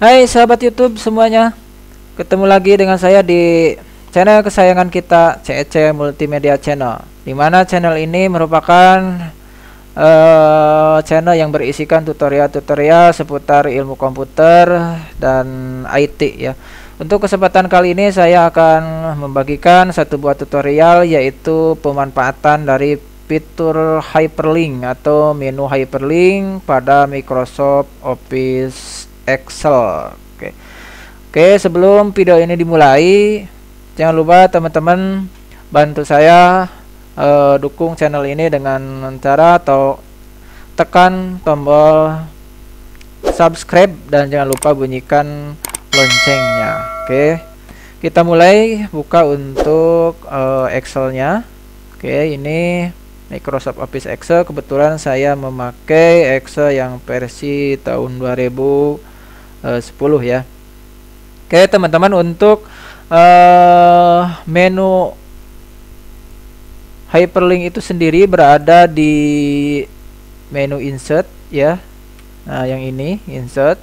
Hai sahabat YouTube semuanya, ketemu lagi dengan saya di channel kesayangan kita CEC e Multimedia Channel. Dimana channel ini merupakan uh, channel yang berisikan tutorial-tutorial seputar ilmu komputer dan IT ya. Untuk kesempatan kali ini saya akan membagikan satu buah tutorial yaitu pemanfaatan dari fitur hyperlink atau menu hyperlink pada Microsoft Office Excel. Oke. Oke, sebelum video ini dimulai, jangan lupa teman-teman bantu saya uh, dukung channel ini dengan cara atau tekan tombol subscribe dan jangan lupa bunyikan loncengnya. Oke. Kita mulai buka untuk uh, Excel-nya. Oke, ini Microsoft Office Excel kebetulan saya memakai Excel yang versi tahun 2000 10 eh, ya oke teman-teman untuk uh, menu hyperlink itu sendiri berada di menu insert ya nah yang ini insert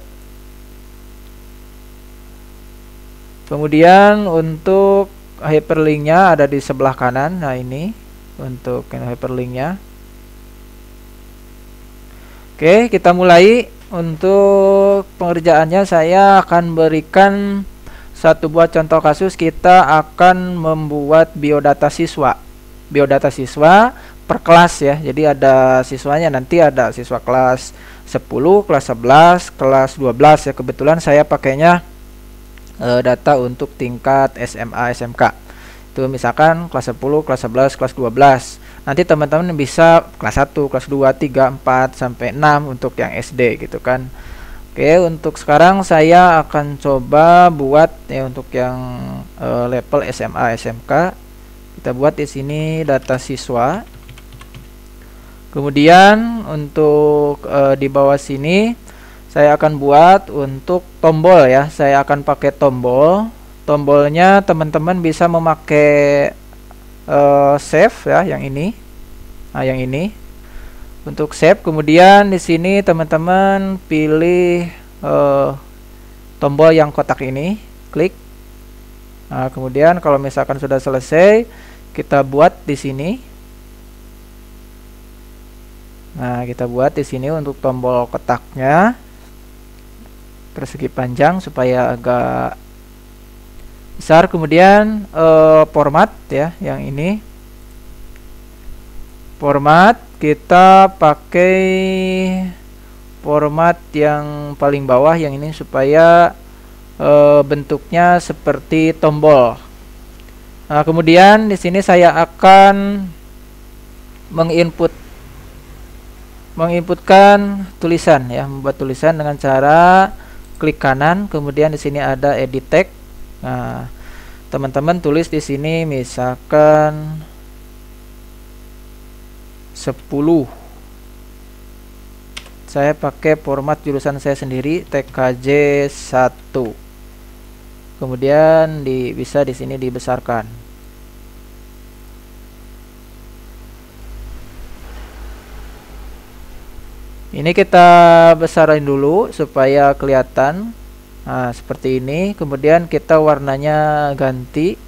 kemudian untuk hyperlinknya ada di sebelah kanan nah ini untuk hyperlinknya oke kita mulai untuk pengerjaannya saya akan berikan satu buah contoh kasus kita akan membuat biodata siswa biodata siswa per kelas ya jadi ada siswanya nanti ada siswa kelas 10 kelas 11 kelas 12 ya kebetulan saya pakainya e, data untuk tingkat SMA SMK itu misalkan kelas 10 kelas 11 kelas 12 nanti teman-teman bisa kelas 1, kelas 2, 3, 4 sampai 6 untuk yang SD gitu kan. Oke, untuk sekarang saya akan coba buat ya untuk yang uh, level SMA SMK. Kita buat di sini data siswa. Kemudian untuk uh, di bawah sini saya akan buat untuk tombol ya. Saya akan pakai tombol. Tombolnya teman-teman bisa memakai uh, save ya yang ini nah yang ini untuk save kemudian di sini teman-teman pilih uh, tombol yang kotak ini klik nah kemudian kalau misalkan sudah selesai kita buat di sini nah kita buat di sini untuk tombol kotaknya persegi panjang supaya agak besar kemudian uh, format ya yang ini format kita pakai format yang paling bawah yang ini supaya e, bentuknya seperti tombol. Nah, kemudian di sini saya akan menginput menginputkan tulisan ya, membuat tulisan dengan cara klik kanan, kemudian di sini ada edit text. Nah, teman-teman tulis di sini misalkan 10 saya pakai format jurusan saya sendiri TKJ 1 kemudian di, bisa di sini dibesarkan ini kita besarin dulu supaya kelihatan nah, seperti ini kemudian kita warnanya ganti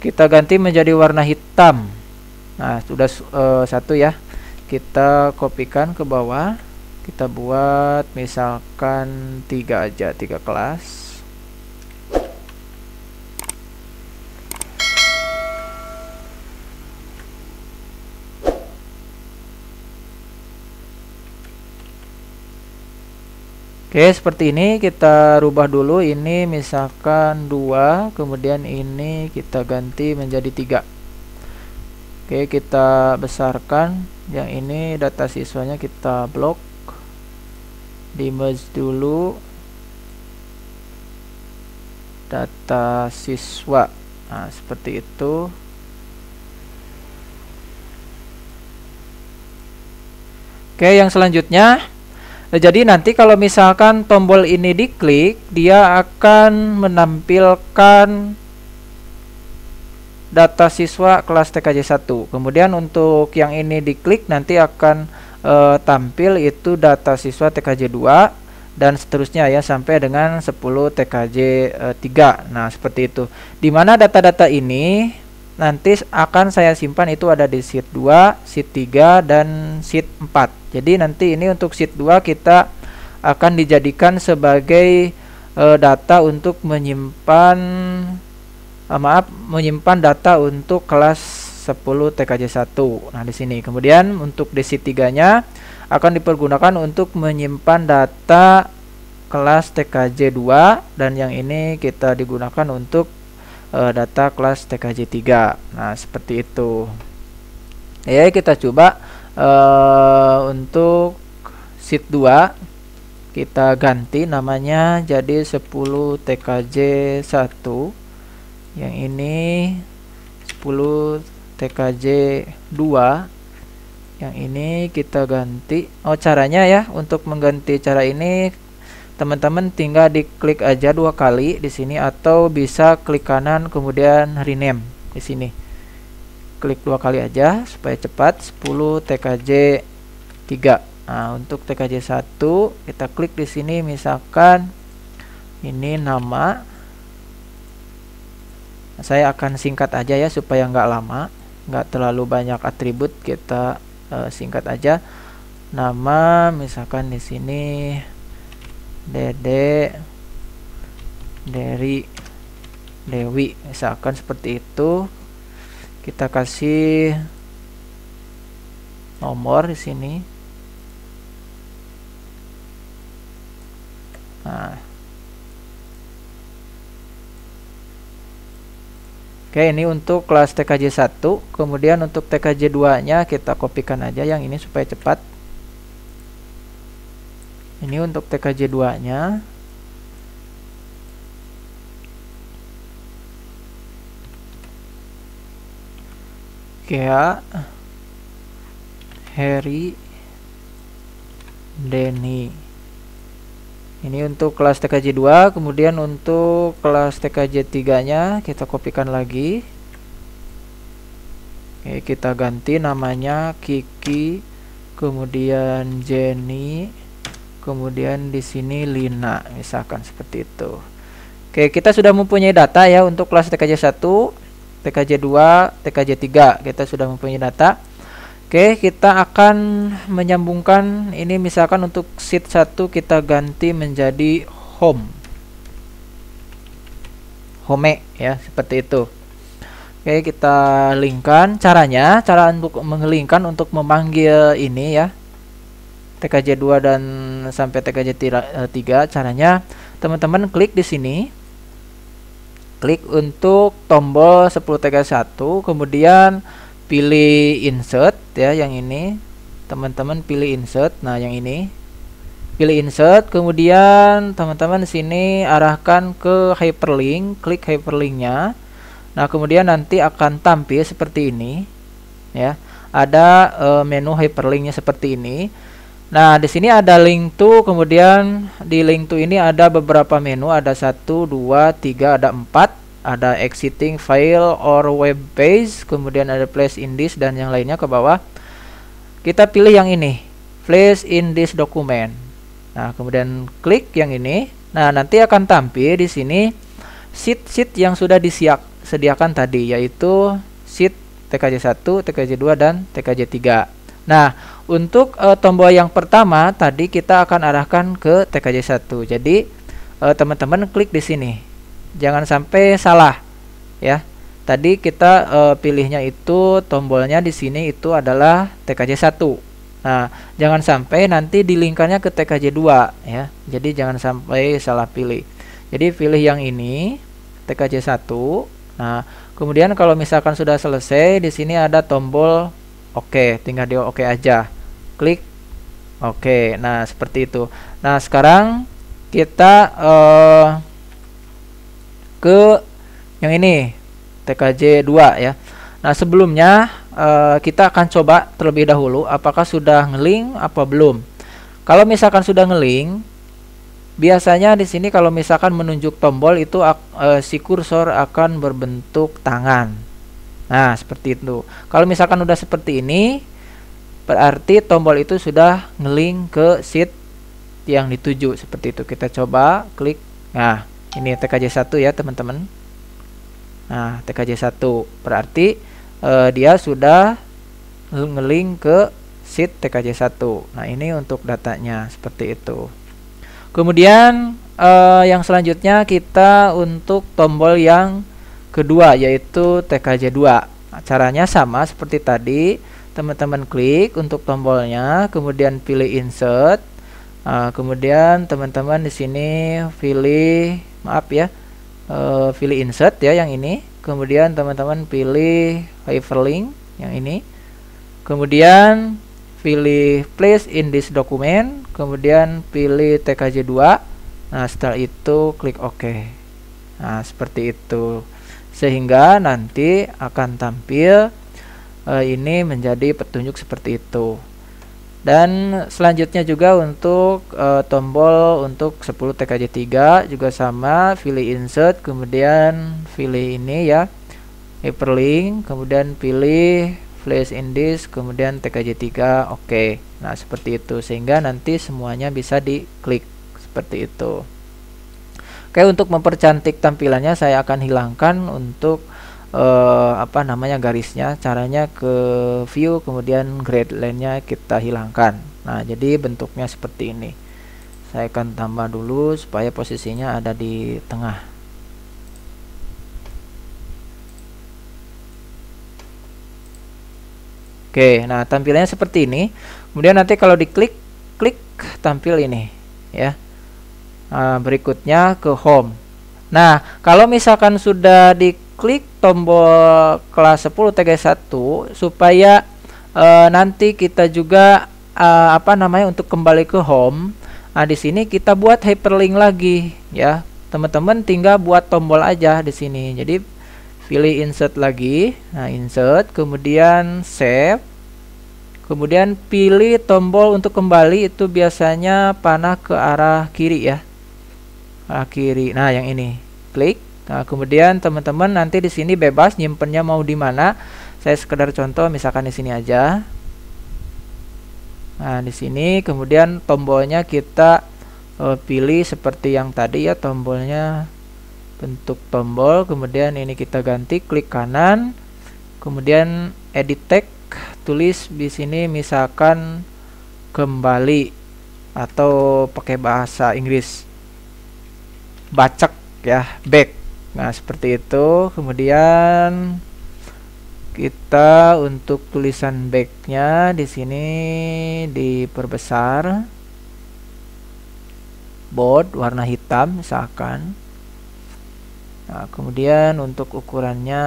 kita ganti menjadi warna hitam nah sudah uh, satu ya kita kopikan ke bawah kita buat misalkan tiga aja tiga kelas Oke, seperti ini kita rubah dulu. Ini misalkan dua, kemudian ini kita ganti menjadi tiga. Oke, kita besarkan. Yang ini data siswanya kita blok, di merge dulu data siswa. Nah, seperti itu. Oke, yang selanjutnya Nah, jadi nanti kalau misalkan tombol ini diklik, dia akan menampilkan data siswa kelas TKJ 1. Kemudian untuk yang ini diklik nanti akan e, tampil itu data siswa TKJ 2 dan seterusnya ya sampai dengan 10 TKJ e, Nah, seperti itu. Di mana data-data ini nanti akan saya simpan itu ada di sheet 2, sheet 3 dan sheet 4. Jadi nanti ini untuk sheet 2 kita akan dijadikan sebagai e, data untuk menyimpan e, maaf menyimpan data untuk kelas 10 TKJ 1. Nah, di sini. Kemudian untuk di sheet 3-nya akan dipergunakan untuk menyimpan data kelas TKJ 2 dan yang ini kita digunakan untuk uh, data kelas TKJ3 nah seperti itu ya kita coba uh, untuk sheet 2 kita ganti namanya jadi 10 TKJ 1 yang ini 10 TKJ 2 yang ini kita ganti oh caranya ya untuk mengganti cara ini teman-teman tinggal diklik aja dua kali di sini atau bisa klik kanan kemudian rename di sini klik dua kali aja supaya cepat 10 TKJ 3 nah untuk TKJ 1 kita klik di sini misalkan ini nama nah, saya akan singkat aja ya supaya nggak lama nggak terlalu banyak atribut kita uh, singkat aja nama misalkan di sini Dede dari Dewi misalkan seperti itu kita kasih nomor di sini nah Oke ini untuk kelas TKJ 1 kemudian untuk TKJ 2 nya kita kopikan aja yang ini supaya cepat ini untuk TKJ 2 nya Kea ya. Harry Denny ini untuk kelas TKJ 2 kemudian untuk kelas TKJ 3 nya kita kopikan lagi Oke, kita ganti namanya Kiki kemudian Jenny kemudian di sini Lina misalkan seperti itu Oke kita sudah mempunyai data ya untuk kelas TKJ 1 TKJ 2 TKJ 3 kita sudah mempunyai data Oke kita akan menyambungkan ini misalkan untuk sheet 1 kita ganti menjadi home home ya seperti itu Oke kita linkkan caranya cara untuk mengelingkan untuk memanggil ini ya TKJ 2 dan sampai TKJ 3 eh, caranya teman-teman klik di sini klik untuk tombol 10 TK1 kemudian pilih insert ya yang ini teman-teman pilih insert nah yang ini pilih insert kemudian teman-teman sini arahkan ke hyperlink klik hyperlinknya nah kemudian nanti akan tampil seperti ini ya ada e, menu hyperlinknya seperti ini Nah, di sini ada link to, kemudian di link to ini ada beberapa menu, ada satu dua tiga ada empat ada exiting file or web page, kemudian ada place in this dan yang lainnya ke bawah. Kita pilih yang ini, place in this document. Nah, kemudian klik yang ini. Nah, nanti akan tampil di sini sheet-sheet yang sudah disiak sediakan tadi yaitu sheet TKJ1, TKJ2 dan TKJ3. Nah, untuk e, eh, tombol yang pertama tadi kita akan arahkan ke TKJ1. Jadi eh, teman-teman klik di sini. Jangan sampai salah ya. Tadi kita e, pilihnya itu tombolnya di sini itu adalah TKJ1. Nah, jangan sampai nanti dilingkannya ke TKJ2 ya. Jadi jangan sampai salah pilih. Jadi pilih yang ini TKJ1. Nah, kemudian kalau misalkan sudah selesai di sini ada tombol oke, okay, tinggal di oke okay aja klik Oke, nah seperti itu. Nah, sekarang kita uh, ke yang ini TKJ 2 ya. Nah, sebelumnya uh, kita akan coba terlebih dahulu apakah sudah ngeling apa belum. Kalau misalkan sudah ngeling, biasanya di sini kalau misalkan menunjuk tombol itu uh, si kursor akan berbentuk tangan. Nah, seperti itu. Kalau misalkan udah seperti ini, berarti tombol itu sudah ngeling ke sheet yang dituju seperti itu kita coba klik nah ini TKJ1 ya teman-teman nah TKJ1 berarti uh, dia sudah ngeling ke sheet TKJ1 nah ini untuk datanya seperti itu kemudian uh, yang selanjutnya kita untuk tombol yang kedua yaitu TKJ2 nah, caranya sama seperti tadi teman-teman klik untuk tombolnya, kemudian pilih insert. Nah, kemudian teman-teman di sini pilih maaf ya, e, pilih insert ya yang ini. Kemudian teman-teman pilih hyperlink yang ini. Kemudian pilih place in this document, kemudian pilih TKJ2. Nah, setelah itu klik OK. Nah, seperti itu. Sehingga nanti akan tampil uh, ini menjadi petunjuk seperti itu dan selanjutnya juga untuk e, tombol untuk 10 TKJ3 juga sama pilih insert kemudian pilih ini ya hyperlink kemudian pilih flash index kemudian TKJ3 oke okay. nah seperti itu sehingga nanti semuanya bisa diklik seperti itu oke okay, untuk mempercantik tampilannya saya akan hilangkan untuk uh, apa namanya garisnya caranya ke view kemudian grade line-nya kita hilangkan nah jadi bentuknya seperti ini saya akan tambah dulu supaya posisinya ada di tengah Oke, nah tampilannya seperti ini. Kemudian nanti kalau diklik, klik tampil ini, ya. Nah, berikutnya ke home. Nah, kalau misalkan sudah di klik tombol kelas 10 TG1 supaya e, nanti kita juga e, apa namanya untuk kembali ke home. Nah, di sini kita buat hyperlink lagi ya. Teman-teman tinggal buat tombol aja di sini. Jadi pilih insert lagi. Nah, insert kemudian save. Kemudian pilih tombol untuk kembali itu biasanya panah ke arah kiri ya. Arah kiri. Nah, yang ini. Klik Nah, kemudian teman-teman nanti di sini bebas nyimpennya mau di mana. Saya sekedar contoh misalkan di sini aja. Nah, di sini kemudian tombolnya kita uh, pilih seperti yang tadi ya tombolnya bentuk tombol. Kemudian ini kita ganti klik kanan. Kemudian edit text tulis di sini misalkan kembali atau pakai bahasa Inggris bacak ya back Nah, seperti itu. Kemudian kita untuk tulisan backnya di sini diperbesar bold warna hitam misalkan. Nah, kemudian untuk ukurannya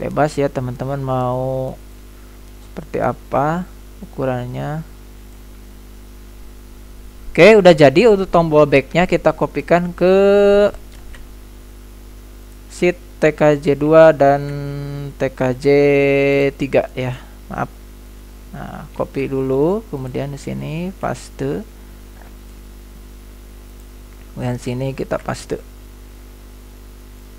bebas ya teman-teman mau seperti apa ukurannya. Oke, udah jadi untuk tombol backnya kita kopikan ke sheet TKJ2 dan TKJ3 ya maaf nah, copy dulu kemudian di sini paste kemudian sini kita paste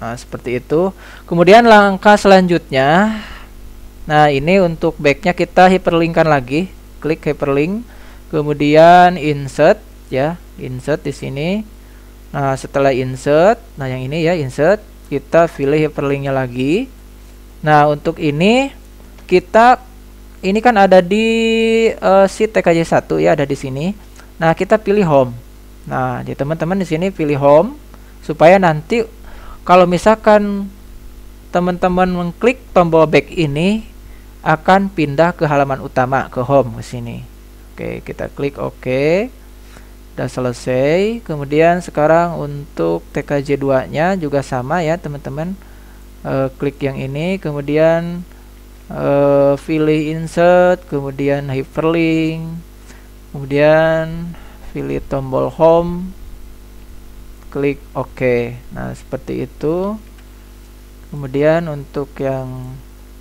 nah, seperti itu kemudian langkah selanjutnya nah ini untuk backnya kita hyperlinkkan lagi klik hyperlink kemudian insert ya insert di sini nah setelah insert nah yang ini ya insert kita pilih hyperlinknya lagi nah untuk ini kita ini kan ada di uh, sheet TKJ1 ya ada di sini nah kita pilih home nah jadi teman-teman di sini pilih home supaya nanti kalau misalkan teman-teman mengklik tombol back ini akan pindah ke halaman utama ke home ke sini oke kita klik oke OK sudah selesai kemudian sekarang untuk TKJ 2 nya juga sama ya teman-teman e, klik yang ini kemudian e, pilih insert kemudian hyperlink kemudian pilih tombol home klik OK nah seperti itu kemudian untuk yang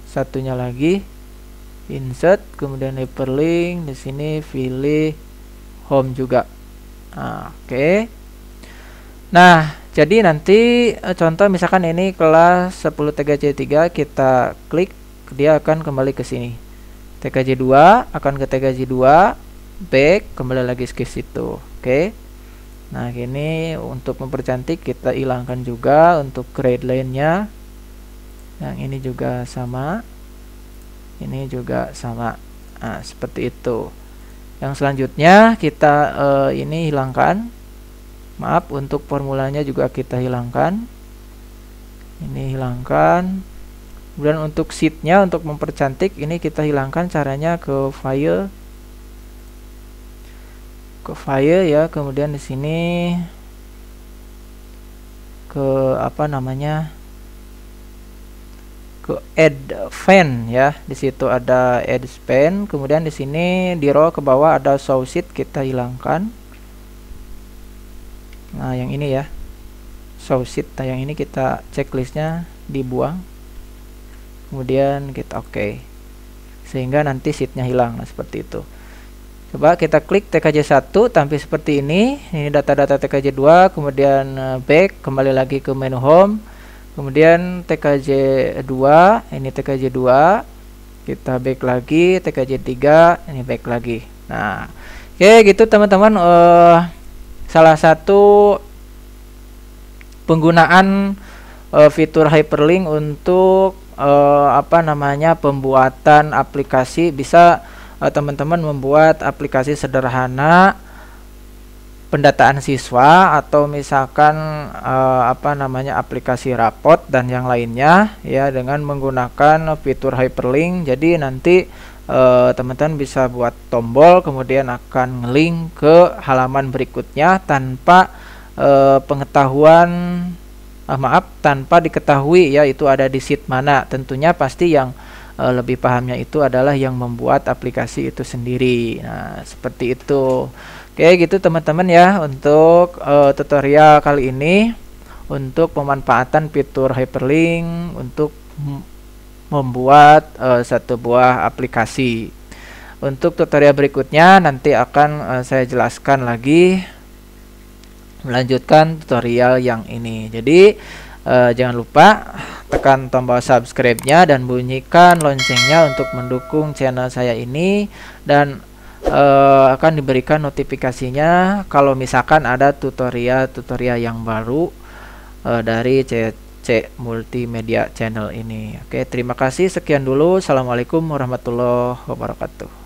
satunya lagi insert kemudian hyperlink di sini pilih home juga oke nah jadi nanti eh, contoh misalkan ini kelas 10 TKJ3 kita klik dia akan kembali ke sini TKJ2 akan ke TKJ2 back kembali lagi ke situ oke nah ini untuk mempercantik kita hilangkan juga untuk grade line nya yang ini juga sama ini juga sama nah, seperti itu yang selanjutnya kita uh, ini hilangkan maaf untuk formulanya juga kita hilangkan ini hilangkan kemudian untuk sheetnya untuk mempercantik ini kita hilangkan caranya ke file ke file ya kemudian di sini ke apa namanya ke fan ya di situ ada add span kemudian di sini di row ke bawah ada show sheet kita hilangkan nah yang ini ya sheet nah yang ini kita checklistnya dibuang kemudian kita oke okay. sehingga nanti sheetnya hilang nah seperti itu coba kita klik TKJ1 tampil seperti ini ini data-data TKJ2 kemudian eh, back kembali lagi ke menu home kemudian TKJ 2 ini TKJ 2 kita back lagi TKJ 3 ini back lagi nah oke okay, gitu teman-teman uh, salah satu penggunaan uh, fitur hyperlink untuk uh, apa namanya pembuatan aplikasi bisa teman-teman uh, teman -teman membuat aplikasi sederhana pendataan siswa atau misalkan uh, apa namanya aplikasi rapot dan yang lainnya ya dengan menggunakan fitur hyperlink jadi nanti eh, teman-teman bisa buat tombol kemudian akan link ke halaman berikutnya tanpa uh, pengetahuan uh, maaf tanpa diketahui ya itu ada di sit mana tentunya pasti yang uh, lebih pahamnya itu adalah yang membuat aplikasi itu sendiri nah seperti itu Oke, gitu teman-teman ya untuk uh, tutorial kali ini untuk pemanfaatan fitur hyperlink untuk membuat uh, satu buah aplikasi. Untuk tutorial berikutnya nanti akan uh, saya jelaskan lagi melanjutkan tutorial yang ini. Jadi uh, jangan lupa tekan tombol subscribe-nya dan bunyikan loncengnya untuk mendukung channel saya ini dan uh, akan diberikan notifikasinya kalau misalkan ada tutorial-tutorial yang baru uh, dari CC Multimedia Channel ini. Oke, terima kasih. Sekian dulu. Assalamualaikum warahmatullahi wabarakatuh.